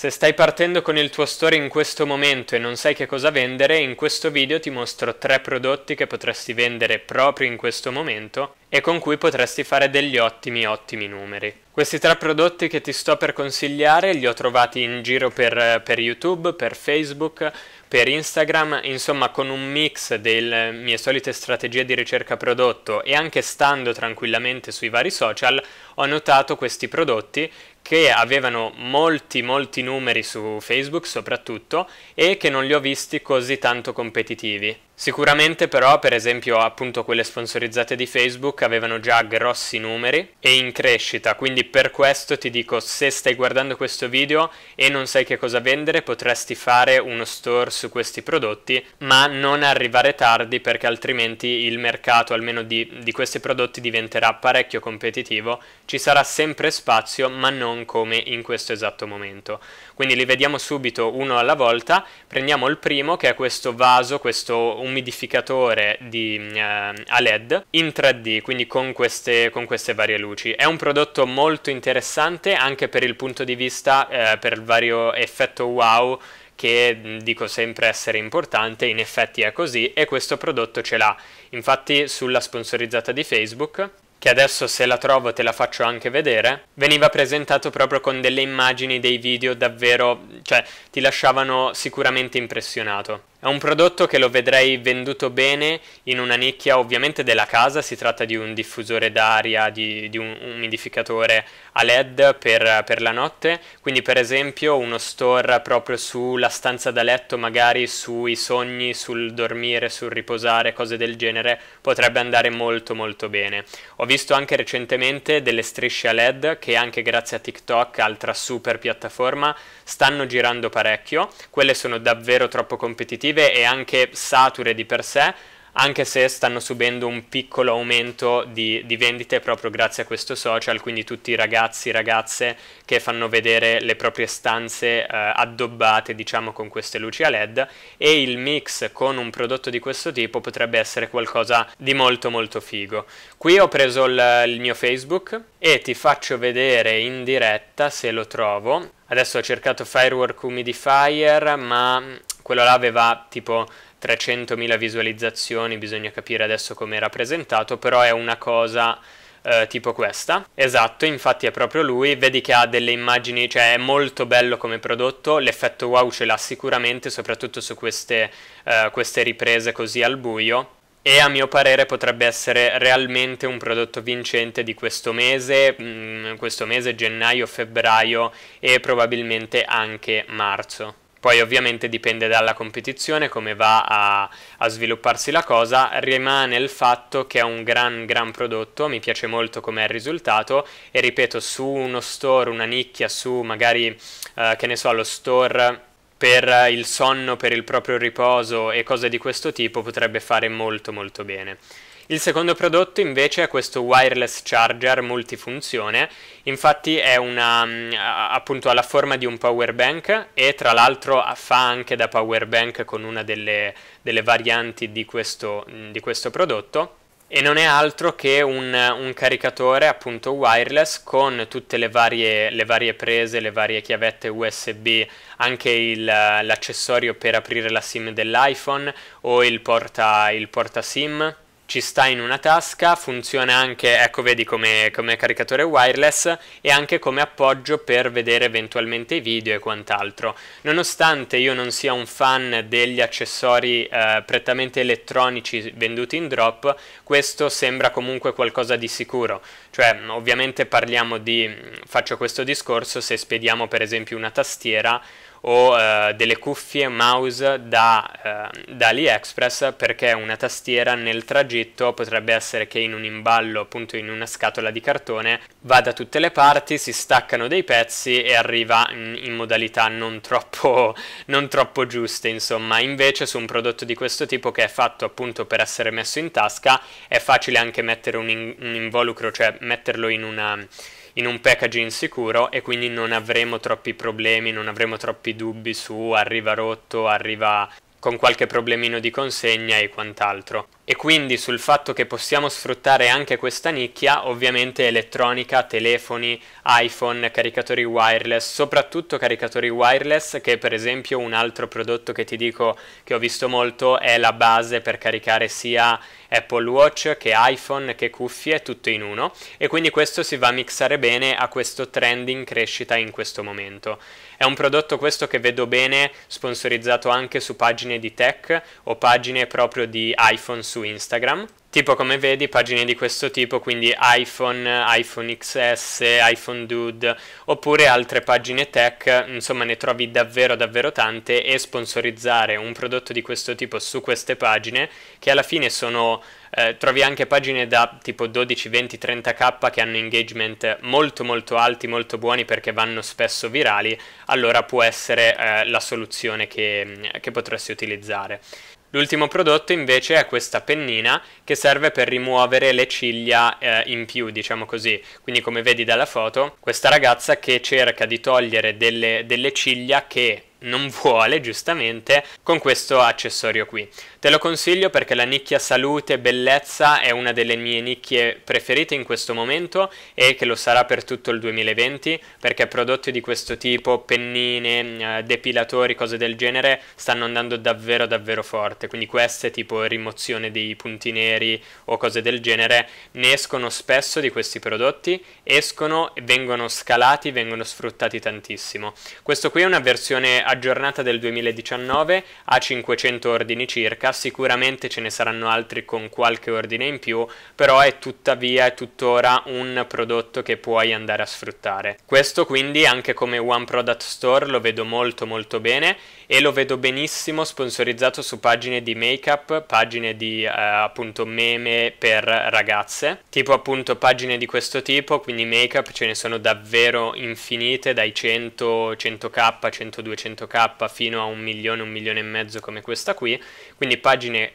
Se stai partendo con il tuo store in questo momento e non sai che cosa vendere, in questo video ti mostro tre prodotti che potresti vendere proprio in questo momento e con cui potresti fare degli ottimi ottimi numeri. Questi tre prodotti che ti sto per consigliare li ho trovati in giro per, per YouTube, per Facebook, per Instagram, insomma con un mix delle mie solite strategie di ricerca prodotto e anche stando tranquillamente sui vari social ho notato questi prodotti che avevano molti molti numeri su Facebook soprattutto e che non li ho visti così tanto competitivi. Sicuramente però, per esempio, appunto quelle sponsorizzate di Facebook avevano già grossi numeri e in crescita, quindi per questo ti dico se stai guardando questo video e non sai che cosa vendere, potresti fare uno store su questi prodotti, ma non arrivare tardi perché altrimenti il mercato, almeno di, di questi prodotti, diventerà parecchio competitivo, ci sarà sempre spazio, ma non come in questo esatto momento. Quindi li vediamo subito uno alla volta, prendiamo il primo che è questo vaso, questo umidificatore di, eh, a LED in 3D, quindi con queste, con queste, varie luci. È un prodotto molto interessante anche per il punto di vista, eh, per il vario effetto wow che dico sempre essere importante, in effetti è così e questo prodotto ce l'ha. Infatti sulla sponsorizzata di Facebook che adesso se la trovo te la faccio anche vedere, veniva presentato proprio con delle immagini dei video davvero, cioè ti lasciavano sicuramente impressionato. È un prodotto che lo vedrei venduto bene in una nicchia ovviamente della casa, si tratta di un diffusore d'aria, di, di un umidificatore a LED per, per, la notte, quindi per esempio uno store proprio sulla stanza da letto, magari sui sogni, sul dormire, sul riposare, cose del genere, potrebbe andare molto molto bene. Ho visto anche recentemente delle strisce a LED che anche grazie a TikTok, altra super piattaforma, stanno girando parecchio, quelle sono davvero troppo competitive positive e anche sature di per sé, anche se stanno subendo un piccolo aumento di, di, vendite proprio grazie a questo social, quindi tutti i ragazzi e ragazze che fanno vedere le proprie stanze eh, addobbate diciamo con queste luci a led e il mix con un prodotto di questo tipo potrebbe essere qualcosa di molto molto figo. Qui ho preso il, il mio Facebook e ti faccio vedere in diretta se lo trovo. Adesso ho cercato Firework Humidifier, ma quello là aveva tipo 300.000 visualizzazioni, bisogna capire adesso come era presentato, però è una cosa eh, tipo questa. Esatto, infatti è proprio lui, vedi che ha delle immagini, cioè è molto bello come prodotto, l'effetto wow ce l'ha sicuramente, soprattutto su queste, eh, queste riprese così al buio, e a mio parere potrebbe essere realmente un prodotto vincente di questo mese, mm, questo mese gennaio, febbraio e probabilmente anche marzo. Poi ovviamente dipende dalla competizione come va a, a, svilupparsi la cosa, rimane il fatto che è un gran gran prodotto, mi piace molto com'è il risultato e ripeto su uno store, una nicchia, su magari eh, che ne so lo store per il sonno, per il proprio riposo e cose di questo tipo potrebbe fare molto molto bene. Il secondo prodotto invece è questo wireless charger multifunzione, infatti è una, mm, appunto alla forma di un power bank e tra l'altro fa anche da power bank con una delle, delle varianti di questo, mm, di questo prodotto e non è altro che un, un, caricatore appunto wireless con tutte le varie, le varie prese, le varie chiavette USB, anche il, l'accessorio per aprire la SIM dell'iPhone o il porta, il porta SIM ci sta in una tasca, funziona anche, ecco vedi come, come caricatore wireless e anche come appoggio per vedere eventualmente i video e quant'altro. Nonostante io non sia un fan degli accessori eh, prettamente elettronici venduti in drop, questo sembra comunque qualcosa di sicuro, cioè ovviamente parliamo di, faccio questo discorso, se spediamo per esempio una tastiera, o eh, delle cuffie mouse da, eh, da, AliExpress perché una tastiera nel tragitto potrebbe essere che in un imballo, appunto in una scatola di cartone, va da tutte le parti, si staccano dei pezzi e arriva in, in modalità non troppo, non troppo giuste, insomma. Invece su un prodotto di questo tipo che è fatto appunto per essere messo in tasca è facile anche mettere un, in, un involucro, cioè metterlo in una in un packaging sicuro e quindi non avremo troppi problemi, non avremo troppi dubbi su arriva rotto, arriva con qualche problemino di consegna e quant'altro. E quindi sul fatto che possiamo sfruttare anche questa nicchia, ovviamente elettronica, telefoni, iPhone, caricatori wireless, soprattutto caricatori wireless, che per esempio un altro prodotto che ti dico che ho visto molto è la base per caricare sia Apple Watch che iPhone che cuffie, tutto in uno. E quindi questo si va a mixare bene a questo trend in crescita in questo momento. È un prodotto questo che vedo bene sponsorizzato anche su pagine di tech o pagine proprio di iPhone su su Instagram. Tipo come vedi pagine di questo tipo, quindi iPhone, iPhone XS, iPhone Dude, oppure altre pagine tech, insomma ne trovi davvero davvero tante e sponsorizzare un prodotto di questo tipo su queste pagine, che alla fine sono, eh, trovi anche pagine da tipo 12, 20, 30k che hanno engagement molto molto alti, molto buoni perché vanno spesso virali, allora può essere eh, la soluzione che, che potresti utilizzare. L'ultimo prodotto invece è questa pennina che serve per rimuovere le ciglia eh, in più, diciamo così. Quindi come vedi dalla foto, questa ragazza che cerca di togliere delle, delle ciglia che non vuole giustamente con questo accessorio qui. Te lo consiglio perché la nicchia salute e bellezza è una delle mie nicchie preferite in questo momento e che lo sarà per tutto il 2020 perché prodotti di questo tipo, pennine, eh, depilatori, cose del genere stanno andando davvero davvero forte, quindi queste tipo rimozione dei punti neri o cose del genere ne escono spesso di questi prodotti, escono, vengono scalati, vengono sfruttati tantissimo. Questo qui è una versione aggiornata del 2019 a 500 ordini circa, sicuramente ce ne saranno altri con qualche ordine in più, però è tuttavia e tuttora un prodotto che puoi andare a sfruttare. Questo quindi anche come One Product Store lo vedo molto molto bene e lo vedo benissimo sponsorizzato su pagine di make-up, pagine di eh, appunto meme per ragazze, tipo appunto pagine di questo tipo, quindi make-up ce ne sono davvero infinite, dai 100, 100k, 100, 200 500k fino a un milione, un milione e mezzo come questa qui, quindi pagine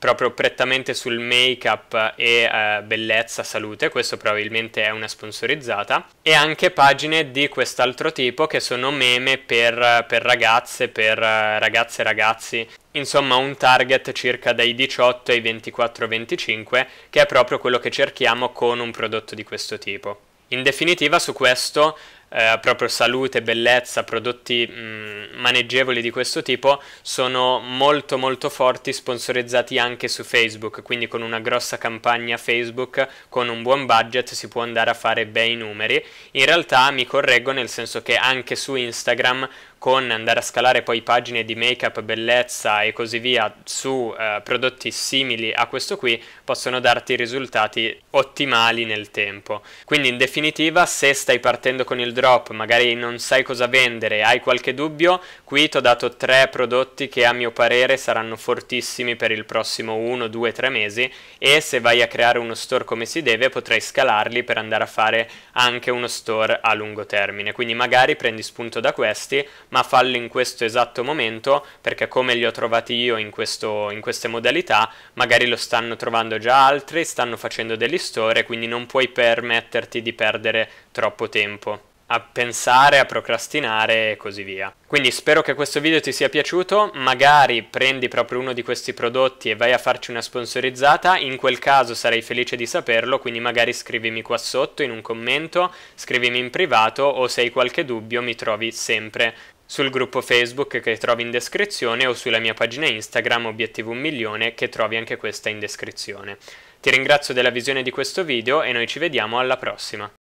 proprio prettamente sul make up e eh, bellezza, salute, questo probabilmente è una sponsorizzata, e anche pagine di quest'altro tipo che sono meme per, per ragazze, per eh, ragazze e ragazzi, insomma un target circa dai 18 ai 24-25 che è proprio quello che cerchiamo con un prodotto di questo tipo. In definitiva su questo eh, proprio salute, bellezza, prodotti mh, mm, maneggevoli di questo tipo sono molto molto forti sponsorizzati anche su Facebook, quindi con una grossa campagna Facebook con un buon budget si può andare a fare bei numeri. In realtà mi correggo nel senso che anche su Instagram con andare a scalare poi pagine di make-up, bellezza e così via su eh, prodotti simili a questo qui, possono darti risultati ottimali nel tempo. Quindi in definitiva, se stai partendo con il drop, magari non sai cosa vendere, hai qualche dubbio, qui ti ho dato tre prodotti che a mio parere saranno fortissimi per il prossimo 1, 2, 3 mesi e se vai a creare uno store come si deve potrai scalarli per andare a fare anche uno store a lungo termine. Quindi magari prendi spunto da questi, ma fallo in questo esatto momento perché come li ho trovati io in, questo, in queste modalità magari lo stanno trovando già altri, stanno facendo degli store quindi non puoi permetterti di perdere troppo tempo a pensare, a procrastinare e così via. Quindi spero che questo video ti sia piaciuto, magari prendi proprio uno di questi prodotti e vai a farci una sponsorizzata, in quel caso sarei felice di saperlo, quindi magari scrivimi qua sotto in un commento, scrivimi in privato o se hai qualche dubbio mi trovi sempre sul gruppo Facebook che trovi in descrizione o sulla mia pagina Instagram Obiettivo 1 milione che trovi anche questa in descrizione. Ti ringrazio della visione di questo video e noi ci vediamo alla prossima.